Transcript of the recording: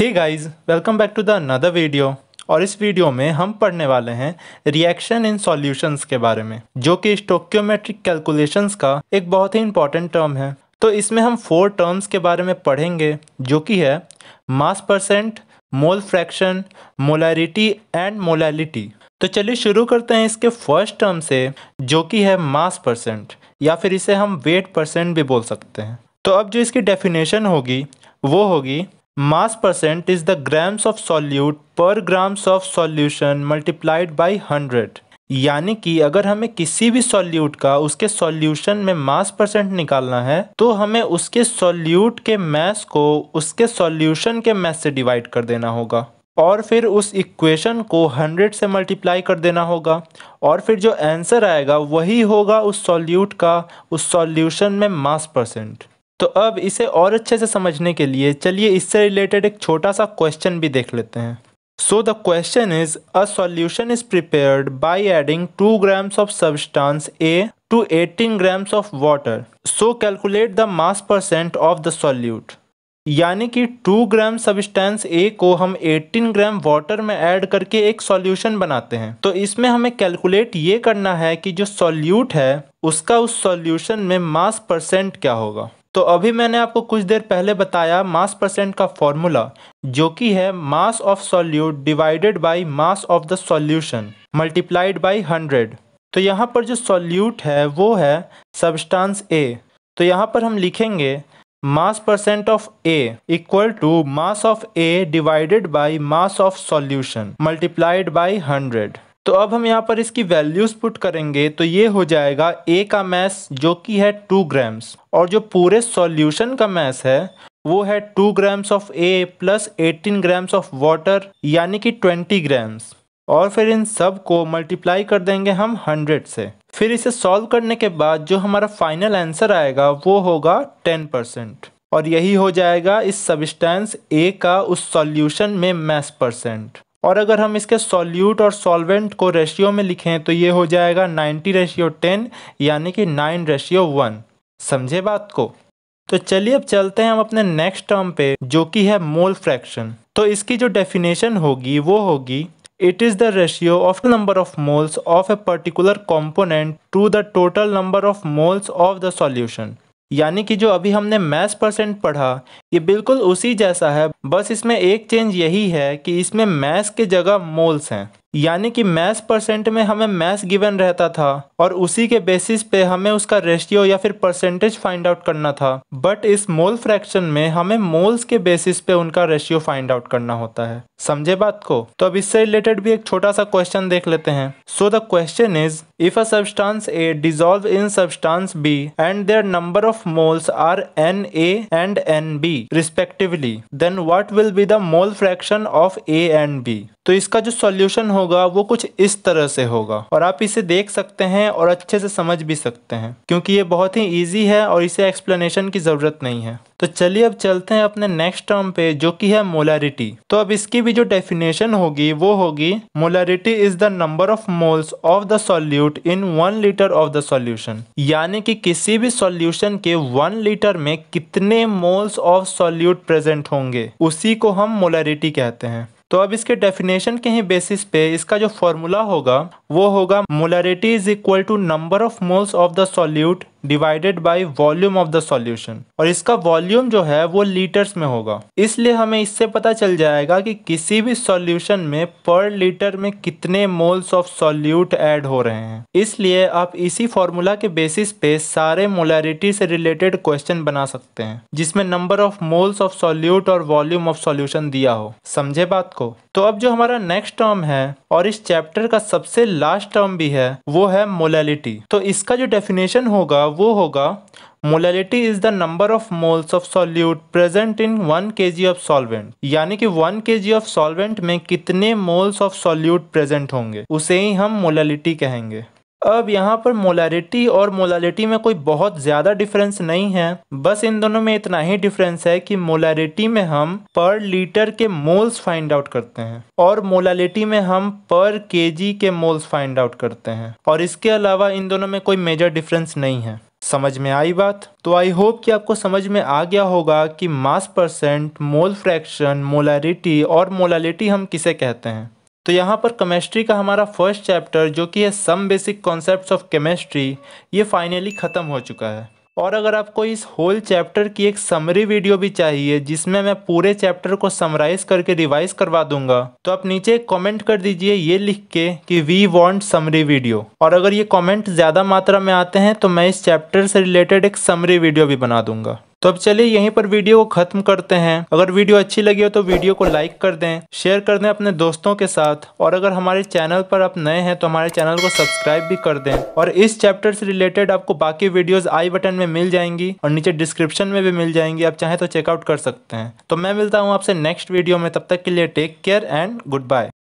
he guys welcome back to the another video और इस video में हम पढ़ने वाले हैं रिएक्शन इन सॉल्यूशंस के बारे में जो कि स्टोक्योमेट्रिक कैलकुलेशंस का एक बहुत ही इंपॉर्टेंट टर्म है तो इसमें हम फोर टर्म्स के बारे में पढ़ेंगे जो कि है mass percent mole fraction molarity and molality तो चलिए शुरू करते हैं इसके फर्स्ट टर्म से जो कि है मास परसेंट या फिर इसे हम वेट परसेंट भी बोल सकते हैं तो अब जो इसकी डेफिनेशन होगी वो होगी mass percent is the grams of solute per grams of solution multiplied by hundred यानी कि अगर हमें किसी भी सॉल्यूट का उसके सॉल्यूशन में मास परसेंट निकालना है तो हमें उसके सॉल्यूट के मास को उसके सॉल्यूशन के मास से डिवाइड कर देना होगा और फिर उस इक्वेशन को 100 से मल्टीप्लाई कर देना होगा और फिर जो आंसर आएगा वही होगा उस सॉल्यूट का उस सॉल्यूशन में मास परसेंट तो अब इसे और अच्छे से समझने के लिए चलिए इससे रिलेटेड एक छोटा सा क्वेश्चन भी देख लेते हैं so the question is a solution is prepared by adding two grams of substance A to 18 grams of water so calculate the mass percent of the solute यानी कि 2 ग्राम सब्सटेंस ए को हम 18 ग्राम वाटर में add करके एक solution बनाते हैं तो इसमें हमें कैलकुलेट ये करना है कि जो सॉल्यूट है उसका उस सॉल्यूशन में मास परसेंट क्या होगा तो अभी मैंने आपको कुछ देर पहले बताया मास परसेंट का फॉर्मूला जो कि है mass of solute divided by mass of the solution multiplied by hundred तो यहाँ पर जो सॉल्यूट है वो है सब्सटेंस ए तो यहाँ पर हम लिखेंगे mass percent of A equal to mass of A divided by mass of solution multiplied by hundred तो अब हम यहाँ पर इसकी वैल्यूज पुट करेंगे तो ये हो जाएगा ए का मैस जो कि है टू ग्राम्स और जो पूरे सॉल्यूशन का मैस है वो है two grams of A plus eighteen grams of water यानी कि ट्वेंटी ग्राम्स और फिर इन सब को मल्टीप्लाई कर देंगे हम हंड्रेड से फिर इसे सॉल्व करने के बाद जो हमारा फाइनल आंसर आएगा वो होगा टेन परसेंट और यही हो जाएगा इस सबिस्टेंस ए का उस सॉल्यूशन में मैस परसेंट और अगर हम इसके सॉल्यूट और सॉल्वेंट को रेशियो में लिखें तो ये हो जाएगा 90 रेशियो 10 यानी कि 9 रेशियो 1 समझे बात को तो चलिए अब चलते हैं हम अपने नेक्स्ट टर्म पे जो कि है मोल फ्रैक्शन तो इसकी जो डेफिनेशन होगी वो होगी it is the ratio of number of moles of a particular component to the total number of moles of the solution यानी कि जो अभी हमने मैथ्स परसेंट पढ़ा ये बिल्कुल उसी जैसा है बस इसमें एक चेंज यही है कि इसमें मैथ्स के जगह मोल्स हैं यानी कि मैथ्स परसेंट में हमें मैथ्स गिवन रहता था और उसी के बेसिस पे हमें उसका रेशियो या फिर परसेंटेज फाइंड आउट करना था बट इस मोल फ्रैक्शन में हमें मोल्स के बेसिस पे उनका रेशियो फाइंड आउट करना होता है समझे बात को तो अब इससे रिलेटेड भी एक छोटा सा क्वेश्चन देख लेते हैं so the question is if a substance A dissolve in substance B and their number of moles are n A and n B respectively then what will be the mole fraction of A and B तो इसका जो solution होगा वो कुछ इस तरह से होगा और आप इसे देख सकते हैं और अच्छे से समझ भी सकते हैं क्योंकि ये बहुत ही ईजी है और इसे एक्सप्लेनेशन की ज़रूरत नहीं है तो चलिए अब चलते हैं अपने नेक्स्ट टर्म पे जो कि है मोलारिटी तो अब इसकी भी जो डेफिनेशन होगी वो होगी molarity is the number of moles of the solute in one litre of the solution यानी कि किसी भी सॉल्यूशन के वन लीटर में कितने मोल्स ऑफ सॉल्यूट प्रेजेंट होंगे उसी को हम मोलारिटी कहते हैं तो अब इसके डेफिनेशन के ही बेसिस पे इसका जो फॉर्मूला होगा वो होगा molarity is equal to number of moles of the solute divided by volume of the solution और इसका वॉल्यूम जो है वो लीटर्स में होगा इसलिए हमें इससे पता चल जाएगा कि किसी भी सॉल्यूशन में पर लीटर में कितने मोल्स ऑफ सॉल्यूट ऐड हो रहे हैं इसलिए आप इसी फॉर्मूला के बेसिस पे सारे मोलरिटी से रिलेटेड क्वेश्चन बना सकते हैं जिसमें number of moles of solute और वॉल्यूम ऑफ सॉल्यूशन दिया हो समझे बात को तो अब जो हमारा नेक्स्ट टर्म है और इस चैप्टर का सबसे लास्ट टर्म भी है वो है मोलैलिटी तो इसका जो डेफिनेशन होगा वो होगा molality is the number of moles of solute present in one K G of solvent यानी कि one K G of solvent में कितने मोल्स ऑफ सॉल्यूट प्रेजेंट होंगे उसे ही हम मोलैलिटी कहेंगे अब यहाँ पर मोलारिटी और मोलालिटी में कोई बहुत ज़्यादा डिफरेंस नहीं है बस इन दोनों में इतना ही डिफरेंस है कि मोलारिटी में हम पर लीटर के मोल्स फाइंड आउट करते हैं और मोलालिटी में हम पर केजी के मोल्स फाइंड आउट करते हैं और इसके अलावा इन दोनों में कोई मेजर डिफरेंस नहीं है समझ में आई बात तो आई होप कि आपको समझ में आ गया होगा कि mass percent mole fraction molarity और मोलालिटी हम किसे कहते हैं तो यहाँ पर केमिस्ट्री का हमारा फर्स्ट चैप्टर जो कि है some basic concepts of chemistry ये फाइनली ख़त्म हो चुका है और अगर आपको इस होल चैप्टर की एक समरी वीडियो भी चाहिए जिसमें मैं पूरे चैप्टर को समराइज़ करके रिवाइज करवा दूंगा तो आप नीचे कमेंट कर दीजिए ये लिख के कि वी वांट समरी वीडियो और अगर ये कमेंट ज़्यादा मात्रा में आते हैं तो मैं इस चैप्टर से रिलेटेड एक समरी वीडियो भी बना दूंगा तो अब चलिए यहीं पर वीडियो को खत्म करते हैं अगर वीडियो अच्छी लगी हो तो वीडियो को लाइक कर दें शेयर कर दें अपने दोस्तों के साथ और अगर हमारे चैनल पर आप नए हैं तो हमारे चैनल को सब्सक्राइब भी कर दें और इस चैप्टर से रिलेटेड आपको बाकी वीडियोज आई बटन में मिल जाएंगी और नीचे डिस्क्रिप्शन में भी मिल जाएंगी आप चाहें तो चेकआउट कर सकते हैं तो मैं मिलता हूँ आपसे नेक्स्ट वीडियो में तब तक के लिए take care and good bye